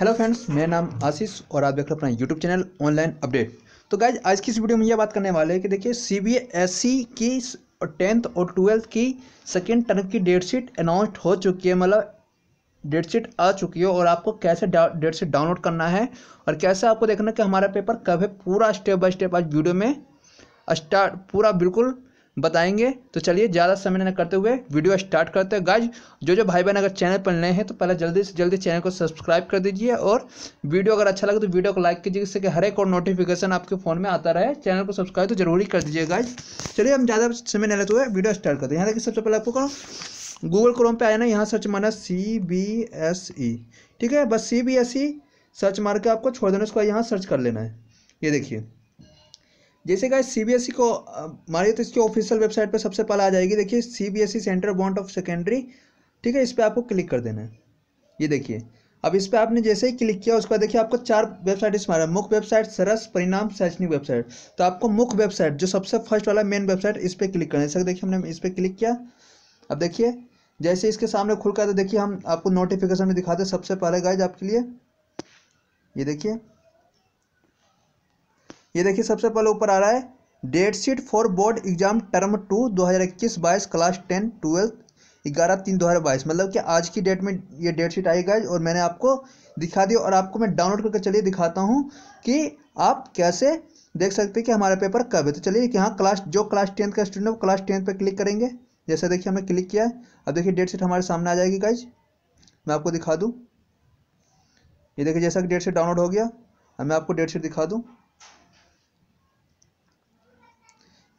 hello friends मेरा नाम आशीष और आप देख रहे हो अपना यूट्यूब चैनल ऑनलाइन अपडेट तो गाइज आज की इस वीडियो में यह बात करने वाले हैं कि देखिए सी बी एस सी की टेंथ और ट्वेल्थ की सेकेंड टर्म की डेट शीट अनाउंसड हो चुकी है मतलब डेट शीट आ चुकी है और आपको कैसे डेट शीट डाउनलोड करना है और कैसे आपको देखना कि हमारा पेपर कब है पूरा स्टेप बाय स्टेप आज वीडियो में स्टार्ट पूरा बिल्कुल बताएंगे तो चलिए ज़्यादा समय न करते हुए वीडियो स्टार्ट करते हैं गाइज जो जो भाई बहन अगर चैनल पर नए हैं तो पहले जल्दी से जल्दी चैनल को सब्सक्राइब कर दीजिए और वीडियो अगर अच्छा लगे तो वीडियो को लाइक कीजिए जिससे कि हर एक और नोटिफिकेशन आपके फ़ोन में आता रहे चैनल को सब्सक्राइब तो जरूरी कर दीजिए गाइज चलिए हम ज़्यादा समय न लेते हुए वीडियो स्टार्ट करते हैं यहाँ देखिए सबसे पहले आपको करो गूगल क्रोम पर आया ना यहाँ सर्च मारना सी बी एस ई ठीक है बस C B S E search मार के आपको छोड़ देना उसको यहाँ सर्च कर लेना है ये देखिए जैसे एस सीबीएसई e को मारिए तो इसकी ऑफिशियल वेबसाइट पर सबसे पहले आ जाएगी देखिए CBSE central board of secondary ठीक है इस पर आपको क्लिक कर देना है ये देखिए अब इस पर आपने जैसे ही क्लिक किया उसका देखिए आपको चार वेबसाइट इसमें आ रहा है मुख्य वेबसाइट सरस परिणाम शैक्षणिक वेबसाइट तो आपको मुख्य वेबसाइट जो सबसे फर्स्ट वाला मेन वेबसाइट इस पर क्लिक करना है जैसे देखिए हमने इस पर क्लिक किया अब देखिए जैसे इसके सामने खुल कर तो देखिए हम आपको नोटिफिकेशन में दिखाते सबसे पहले गाइज आपके लिए ये देखिए ये देखिए सबसे पहले ऊपर आ रहा है date sheet for board exam term two दो हज़ार इक्कीस बाईस क्लास टेन ट्वेल्थ ग्यारह तीन दो हज़ार बाईस मतलब कि आज की डेट में ये डेट शीट आई गई और मैंने आपको दिखा दी और आपको मैं डाउनलोड करके चलिए दिखाता हूँ कि आप कैसे देख सकते हैं कि हमारा पेपर कब है तो चलिए हाँ क्लास जो क्लास टेंथ का स्टूडेंट है वो क्लास टेंथ पर क्लिक करेंगे जैसे देखिए हमने क्लिक किया है अब देखिए डेट शीट हमारे सामने आ जाएगी गाइज मैं आपको दिखा दूँ ये देखिए जैसा कि डेट शीट डाउनलोड हो गया अब मैं आपको डेट शीट दिखा दूँ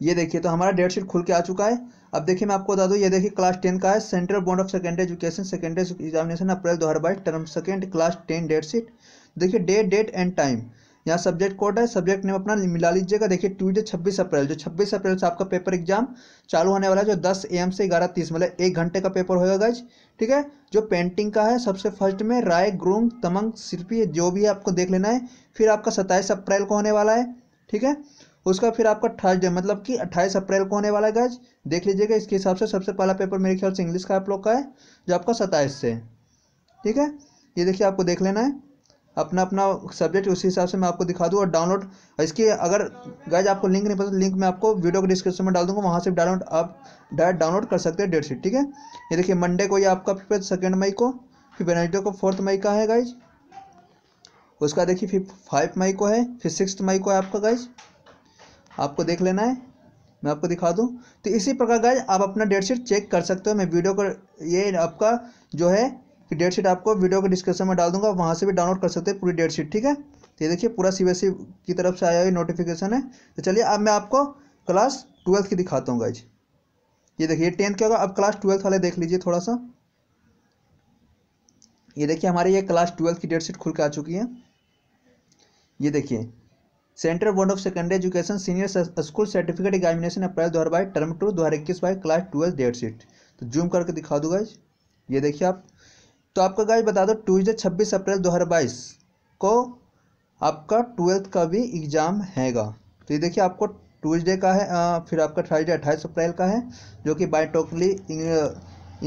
ये देखिए तो हमारा डेट शीट खुल के आ चुका है अब देखिए मैं आपको बता दूँ ये देखिए क्लास टेन का है central board of secondary education secondary examination April दो हज़ार बाईस term second class ten date sheet देखिए डेट डेट एंड टाइम यहाँ सब्जेक्ट कोड है सब्जेक्ट नेम अपना मिला लीजिएगा देखिए ट्यूजडे छब्बीस अप्रैल जो छब्बीस अप्रैल से आपका पेपर एग्जाम चालू होने वाला है जो दस ए से ग्यारह तीस मतलब एक घंटे का पेपर होगा गज ठीक है जो पेंटिंग का है सबसे फर्स्ट में राय ग्रूंग तमंग शिल्पी जो भी है आपको देख लेना है फिर आपका सत्ताईस अप्रैल को होने वाला है ठीक है उसका फिर आपका थर्ड डे मतलब कि अट्ठाईस अप्रैल को होने वाला है गाइज देख लीजिएगा इसके हिसाब से सबसे पहला पेपर मेरे ख्याल से इंग्लिश का आप लोग का है जो आपका सत्ताईस से ठीक है ये देखिए आपको देख लेना है अपना अपना सब्जेक्ट उसी हिसाब से मैं आपको दिखा दूँ और डाउनलोड इसकी अगर गाइज आपको लिंक नहीं पता लिंक मैं आपको वीडियो के डिस्क्रिप्शन में डाल दूँगा वहाँ से डाउनलोड आप डायरेक्ट डाउनलोड कर सकते हैं डेट शीट ठीक है ये देखिए मंडे को ये आपका फिफ्थ सेकेंड मई को फिर वेनजडे को फोर्थ मई का है गाइज उसका देखिए फिर फाइव मई को है फिर सिक्स मई को है आपका गाइज आपको देख लेना है मैं आपको दिखा दूँ तो इसी प्रकार गाइज आप अपना डेट शीट चेक कर सकते हो मैं वीडियो का ये आपका जो है कि डेट शीट आपको वीडियो के डिस्क्रिप्शन में डाल दूंगा वहाँ से भी डाउनलोड कर सकते हैं पूरी डेट शीट ठीक है तो ये देखिए पूरा सी e की तरफ से आया हुआ नोटिफिकेशन है तो चलिए अब मैं आपको क्लास ट्वेल्थ की दिखाता हूँ गाइज ये देखिए टेंथ क्या होगा अब क्लास ट्वेल्थ वाले देख लीजिए थोड़ा सा ये देखिए हमारे ये क्लास ट्वेल्थ की डेट शीट खुल के आ चुकी है ये देखिए central board of secondary education senior school certificate examination April दो हज़ार टर्म टू दो हज़ार इक्कीस by class twelfth date sheet तो जूम करके दिखा दो इस ये देखिए आप तो आपका गाइज बता दो ट्यूजडे छब्बीस अप्रैल दो हज़ार बाईस को आपका ट्वेल्थ का भी एग्ज़ाम हैगा तो ये देखिए आपको ट्यूजडे का है आ, फिर आपका थर्सडे अट्ठाईस अप्रैल का है जो कि बायोटोकली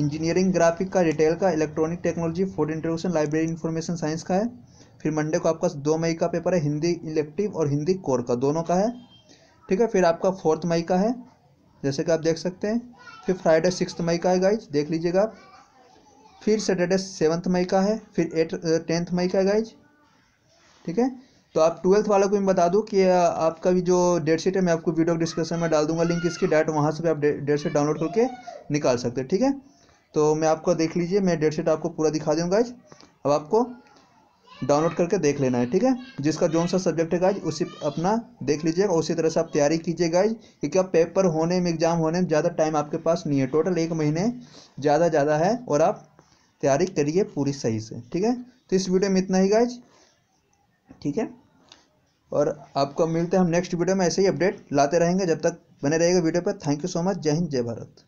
इंजीनियरिंग ग्राफिक का रिटेल का electronic technology food introduction library information science का है फिर मंडे को आपका दो मई का पेपर है हिंदी इलेक्टिव और हिंदी कोर का दोनों का है ठीक है फिर आपका फोर्थ मई का है जैसे कि आप देख सकते हैं फिर फ्राइडे सिक्स मई का है गाइज देख लीजिएगा आप फिर सैटरडे सेवन्थ मई का है फिर एट टेंथ मई का है गाइज ठीक है तो आप ट्वेल्थ वालों को भी बता दूँ कि आपका भी जो डेट शीट है मैं आपको वीडियो डिस्क्रिप्शन में डाल दूंगा लिंक इसकी डायरेक्ट वहाँ से भी आप डेट शीट डाउनलोड करके निकाल सकते हैं ठीक है तो मैं आपको देख लीजिए मैं डेट शीट आपको पूरा दिखा दूँगा आज अब आपको डाउनलोड करके देख लेना है ठीक है जिसका जो सा सब्जेक्ट है गाइज उसी अपना देख लीजिएगा उसी तरह से आप तैयारी कीजिए गाइज क्योंकि आप पेपर होने में एग्जाम होने में ज़्यादा टाइम आपके पास नहीं है टोटल एक महीने ज़्यादा ज़्यादा है और आप तैयारी करिए पूरी सही से ठीक है तो इस वीडियो में इतना ही गाइज ठीक है और आपको मिलते हैं हम नेक्स्ट वीडियो में ऐसे ही अपडेट लाते रहेंगे जब तक बने रहेगा वीडियो पर थैंक यू सो मच जय हिंद जय भारत